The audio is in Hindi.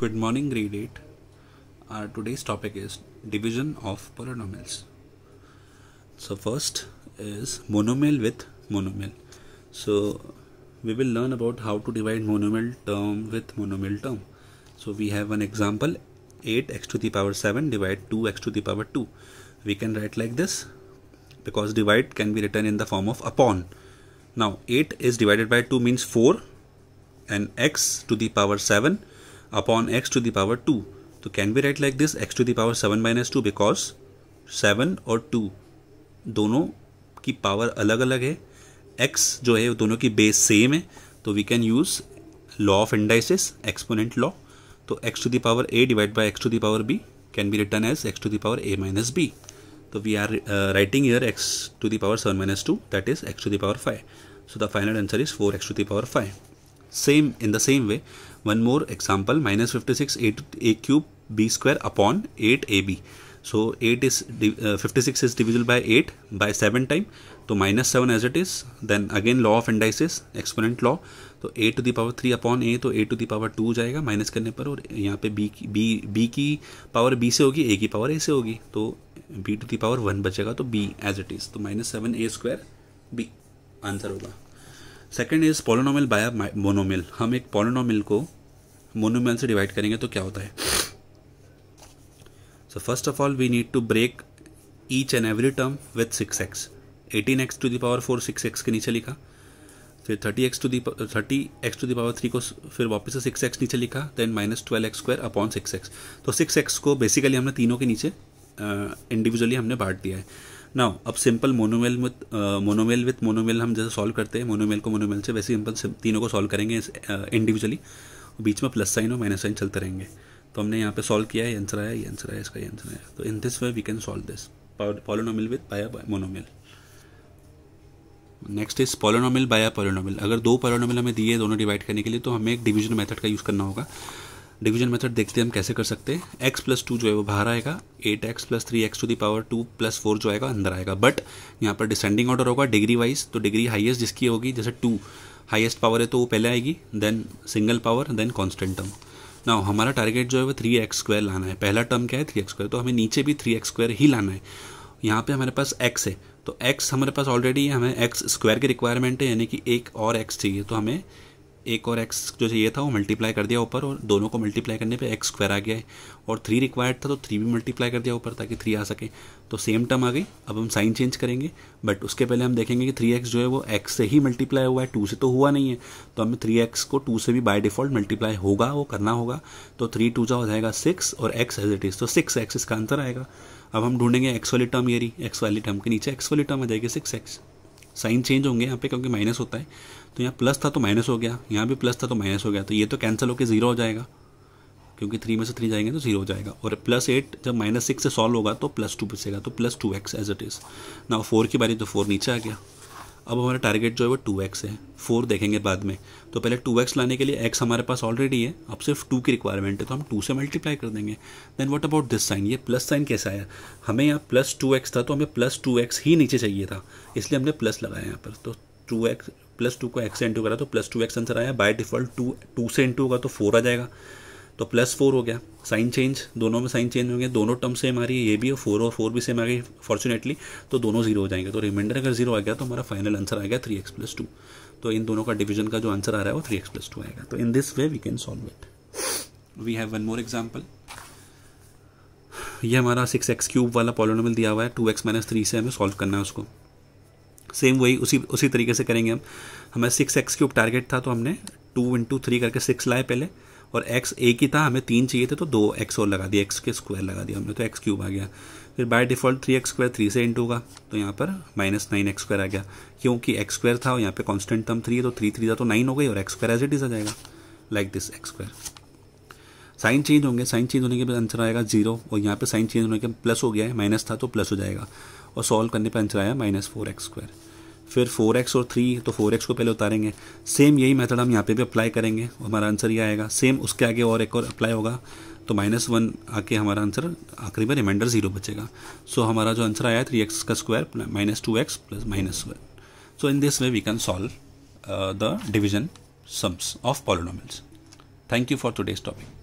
Good morning, grade 8. Our uh, today's topic is division of polynomials. So, first is monomial with monomial. So, we will learn about how to divide monomial term with monomial term. So, we have an example 8x to the power 7 divide 2x to the power 2. We can write like this because divide can be written in the form of upon. Now, 8 is divided by 2 means 4 and x to the power 7 upon x to the power two तो can be write like this x to the power seven minus two because seven और टू दोनों की पावर अलग अलग है एक्स जो है दोनों की बेस सेम है तो we can use law of indices exponent law तो x to the power a divide by x to the power b can be written as x to the power a minus b तो we are writing here x to the power seven minus two that is x to the power five so the final answer is four x to the power five same same in the same way one more example minus 56 a cube b square upon eight a b so eight is fifty six is divisible by eight by seven time तो minus seven as it is then again law of indices exponent law तो a to the power three upon a तो a to the power two जाएगा माइनस करने पर और यहाँ पे बी की बी बी की पावर बी से होगी ए की पावर ए से होगी तो b to the power one बचेगा तो बी एज इट इज तो minus seven a square b answer होगा second is polynomial by monomial हम एक पोलोनोमिल को मोनोमिल से डिवाइड करेंगे तो क्या होता है so first of all we need to break each and every term with six x eighteen x to the power four six x के नीचे लिखा फिर thirty x to thirty x to the power three को फिर वापस से सिक्स एक्स नीचे लिखा then minus twelve x square upon six x तो सिक्स एक्स को बेसिकली हमने तीनों के नीचे इंडिविजुअली हमने बांट दिया है नाउ अब simple monomial with monomial with monomial हम जैसे सॉल्व करते हैं मोनोमेल को मोनोमेल से वैसे सिंपल तीनों को सॉल्व करेंगे इंडिविजुअली uh, बीच में प्लस साइन और माइनस साइन चलते रहेंगे तो हमने यहाँ पे सॉल्व किया है आंसर आया ये आंसर आया इसका ये आंसर आया तो in this way we can solve this polynomial with by monomial next is पॉलोनोमिल बाया पॉलोनोमिल अगर दो पॉलोनोमिल हमें दिए दोनों डिवाइड करने के लिए तो हमें एक डिवीजन मेथड का यूज़ करना होगा डिवीजन मेथड देखते हैं हम कैसे कर सकते हैं एक्स प्लस टू जो है वो बाहर आएगा eight x plus three x to the power two plus four जो आएगा अंदर आएगा बट यहाँ पर डिसेंडिंग ऑर्डर होगा डिग्री वाइज तो डिग्री हाइएस्ट जिसकी होगी जैसे टू हाइएस्ट पावर है तो वो पहले आएगी then single power then constant term ना हमारा टारगेट जो है वो थ्री एक्स स्क्वायर लाना है पहला टर्म क्या है थ्री एक्स स्क्वायर तो हमें नीचे भी थ्री एक्स स्क्वायर ही लाना है यहाँ पे हमारे पास एक्स है तो एक्स हमारे पास ऑलरेडी हमें एक्स स्क्वायर की रिक्वायरमेंट है यानी कि एक और एक्स चाहिए तो हमें एक और एक्स जो चाहिए था वो मल्टीप्लाई कर दिया ऊपर और दोनों को मल्टीप्लाई करने पे एक्स स्क्वायर आ गया है और थ्री रिक्वायर्ड था तो थ्री भी मल्टीप्लाई कर दिया ऊपर ताकि थ्री आ सके तो सेम टर्म आ गई अब हम साइन चेंज करेंगे बट उसके पहले हम देखेंगे कि थ्री एक्स जो है वो एक्स से ही मल्टीप्लाई हुआ है टू से तो हुआ नहीं है तो हमें थ्री एक्स को टू से भी बाई डिफॉल्ट मल्टीप्लाई होगा वो करना होगा तो थ्री टू जो हो जाएगा सिक्स और एक्स एज इट इज़ तो सिक्स एक्स इसका आंसर आएगा अब हम ढूंढेंगे एक्स वाली टर्म ये रही एक्स वाली टर्म के नीचे एक्स वाली टर्म आ जाएगी सिक्स एक्स साइन चेंज होंगे यहाँ पे क्योंकि माइनस होता है तो यहाँ प्लस था तो माइनस हो गया यहाँ भी प्लस था तो माइनस हो गया तो ये तो कैंसिल होकर ज़ीरो हो जाएगा क्योंकि थ्री में से थ्री जाएंगे तो जीरो हो जाएगा और प्लस एट जब माइनस सिक्स से सॉल्व होगा तो प्लस टू बचेगा तो plus two x as it is ना फोर की बारी तो फोर नीचे आ गया अब हमारा टारगेट जो है वो टू एक्स है फोर देखेंगे बाद में तो पहले टू एक्स लाने के लिए एक्स हमारे पास ऑलरेडी है अब सिर्फ टू की रिक्वायरमेंट है तो हम टू से मल्टीप्लाई कर देंगे then what about this sign ये प्लस साइन कैसा आया हमें यहाँ प्लस टू एक्स था तो हमें प्लस टू एक्स ही नीचे चाहिए था इसलिए हमने प्लस लगाया यहाँ पर तो टू एक्स प्लस टू को एक्स से इंटू करा तो प्लस टू एक्स आंसर आया बाय डिफॉल्ट टू टू से इंटू होगा तो फोर आ जाएगा तो प्लस फोर हो गया साइन चेंज दोनों में साइन चेंज हो गया दोनों टर्म सेम आ रही है ये भी और फोर और फोर भी सेम आ गई फॉर्चुनेटली तो दोनों जीरो हो जाएंगे तो रिमाइंडर अगर जीरो आ गया तो हमारा फाइनल आंसर आ गया थ्री एक्स प्लस टू तो इन दोनों का डिवीजन का जो आंसर आ रहा है वो थ्री एक्स प्लस टू आएगा तो in this way we can solve it we have one more example ये हमारा सिक्स एक्स क्यूब वाला पॉलिनोमियल दिया हुआ है टू एक्स माइनस थ्री से हमें सॉल्व करना है उसको सेम वही उसी उसी तरीके से करेंगे हम हमें सिक्स एक्स क्यूब टारगेट था तो हमने टू इंटू थ्री करके सिक्स लाए पहले और एक्स एक ही था हमें तीन चाहिए थे तो दो एक्स और लगा दिया एक्स के स्क्वायर लगा दिया हमने तो एक्स क्यूब आ गया फिर by default three x square three से इंट होगा तो यहाँ पर माइनस नाइन एक्स स्क्वायर आ गया क्योंकि एक्स स्क्वायर था और यहाँ पे कांस्टेंट टर्म थ्री है तो थ्री थ्री था तो नाइन हो गई और x square as it is आ जाएगा like this x square sign change होंगे साइन चेंज होने के बाद आंसर आएगा जीरो और यहाँ पे साइन चेंज होने के प्लस हो गया है माइनस था तो प्लस हो जाएगा और सॉल्व करने पर आंसर आया माइनस फोर एक्स स्क्वायर फिर फोर एक्स और थ्री तो फोर एक्स को पहले उतारेंगे सेम यही मेथड हम यहाँ पे भी अप्लाई करेंगे हमारा आंसर ये आएगा सेम उसके आगे और एक और अप्लाई होगा तो माइनस वन आके हमारा आंसर आखिरी में रिमाइंडर जीरो बचेगा सो so, हमारा जो आंसर आया थ्री एक्स का square minus two x plus minus one so in this way we can solve the division sums of polynomials. Thank you for today's topic